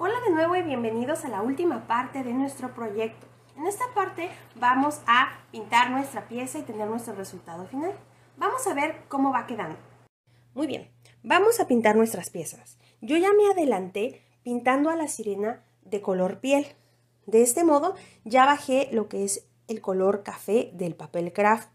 Hola de nuevo y bienvenidos a la última parte de nuestro proyecto. En esta parte vamos a pintar nuestra pieza y tener nuestro resultado final. Vamos a ver cómo va quedando. Muy bien, vamos a pintar nuestras piezas. Yo ya me adelanté pintando a la sirena de color piel. De este modo ya bajé lo que es el color café del papel craft.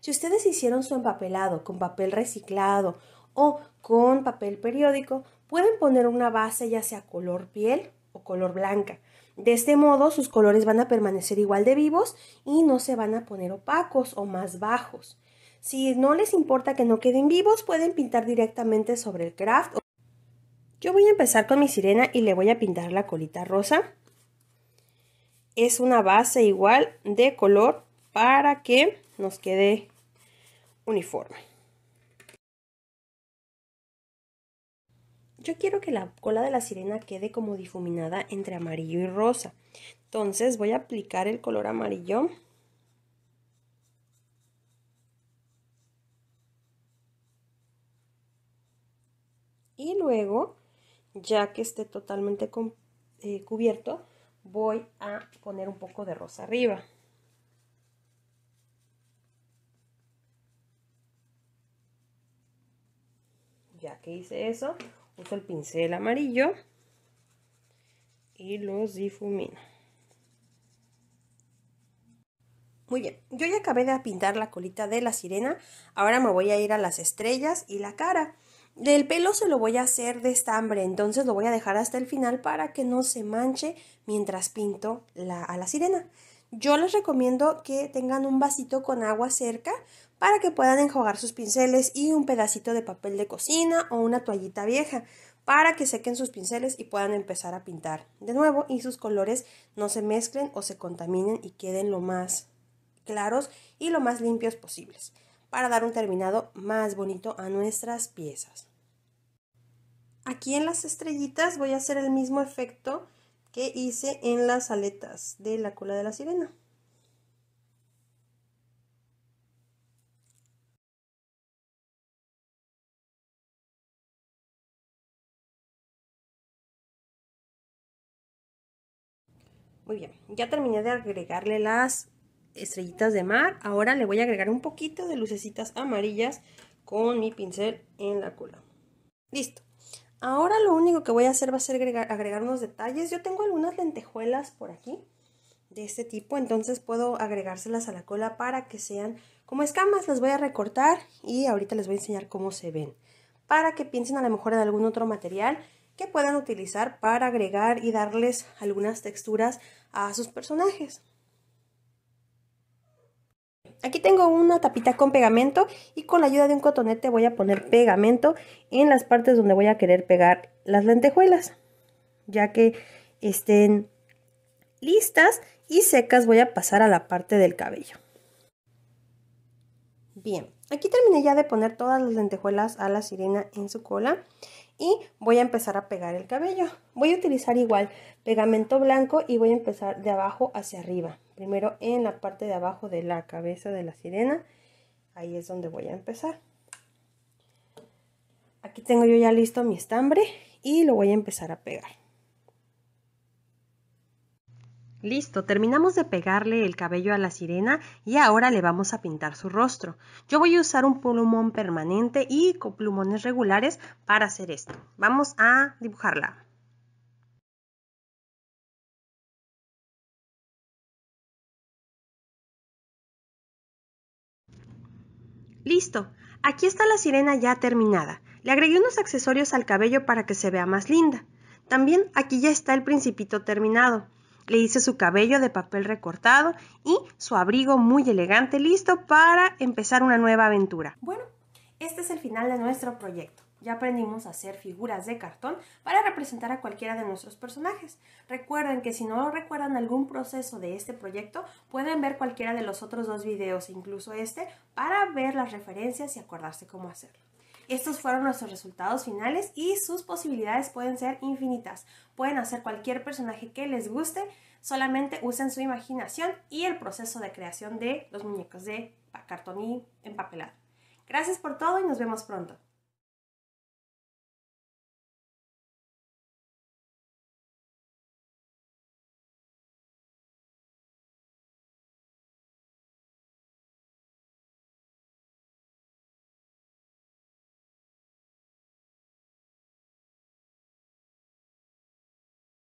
Si ustedes hicieron su empapelado con papel reciclado o con papel periódico, pueden poner una base ya sea color piel o color blanca. De este modo sus colores van a permanecer igual de vivos y no se van a poner opacos o más bajos. Si no les importa que no queden vivos, pueden pintar directamente sobre el craft. Yo voy a empezar con mi sirena y le voy a pintar la colita rosa. Es una base igual de color para que nos quede uniforme. Yo quiero que la cola de la sirena quede como difuminada entre amarillo y rosa. Entonces voy a aplicar el color amarillo. Y luego, ya que esté totalmente eh, cubierto, voy a poner un poco de rosa arriba. Ya que hice eso, uso el pincel amarillo y los difumino. Muy bien, yo ya acabé de pintar la colita de la sirena, ahora me voy a ir a las estrellas y la cara. Del pelo se lo voy a hacer de estambre, entonces lo voy a dejar hasta el final para que no se manche mientras pinto a la sirena. Yo les recomiendo que tengan un vasito con agua cerca para que puedan enjuagar sus pinceles y un pedacito de papel de cocina o una toallita vieja para que sequen sus pinceles y puedan empezar a pintar de nuevo y sus colores no se mezclen o se contaminen y queden lo más claros y lo más limpios posibles para dar un terminado más bonito a nuestras piezas. Aquí en las estrellitas voy a hacer el mismo efecto que hice en las aletas de la cola de la sirena. Muy bien, ya terminé de agregarle las estrellitas de mar. Ahora le voy a agregar un poquito de lucecitas amarillas con mi pincel en la cola. Listo. Ahora lo único que voy a hacer va a ser agregar, unos detalles. Yo tengo algunas lentejuelas por aquí de este tipo, entonces puedo agregárselas a la cola para que sean como escamas. Las voy a recortar y ahorita les voy a enseñar cómo se ven. Para que piensen a lo mejor en algún otro material que puedan utilizar para agregar y darles algunas texturas a sus personajes. Aquí tengo una tapita con pegamento y con la ayuda de un cotonete voy a poner pegamento en las partes donde voy a querer pegar las lentejuelas. Ya que estén listas y secas voy a pasar a la parte del cabello. Bien, aquí terminé ya de poner todas las lentejuelas a la sirena en su cola y voy a empezar a pegar el cabello. Voy a utilizar igual pegamento blanco y voy a empezar de abajo hacia arriba. Primero en la parte de abajo de la cabeza de la sirena, ahí es donde voy a empezar. Aquí tengo yo ya listo mi estambre y lo voy a empezar a pegar. Listo, terminamos de pegarle el cabello a la sirena y ahora le vamos a pintar su rostro. Yo voy a usar un plumón permanente y con plumones regulares para hacer esto. Vamos a dibujarla. Listo, aquí está la sirena ya terminada. Le agregué unos accesorios al cabello para que se vea más linda. También aquí ya está el principito terminado. Le hice su cabello de papel recortado y su abrigo muy elegante listo para empezar una nueva aventura. Bueno, este es el final de nuestro proyecto. Ya aprendimos a hacer figuras de cartón para representar a cualquiera de nuestros personajes. Recuerden que si no recuerdan algún proceso de este proyecto, pueden ver cualquiera de los otros dos videos, incluso este, para ver las referencias y acordarse cómo hacerlo. Estos fueron nuestros resultados finales y sus posibilidades pueden ser infinitas. Pueden hacer cualquier personaje que les guste, solamente usen su imaginación y el proceso de creación de los muñecos de cartón y empapelado. Gracias por todo y nos vemos pronto.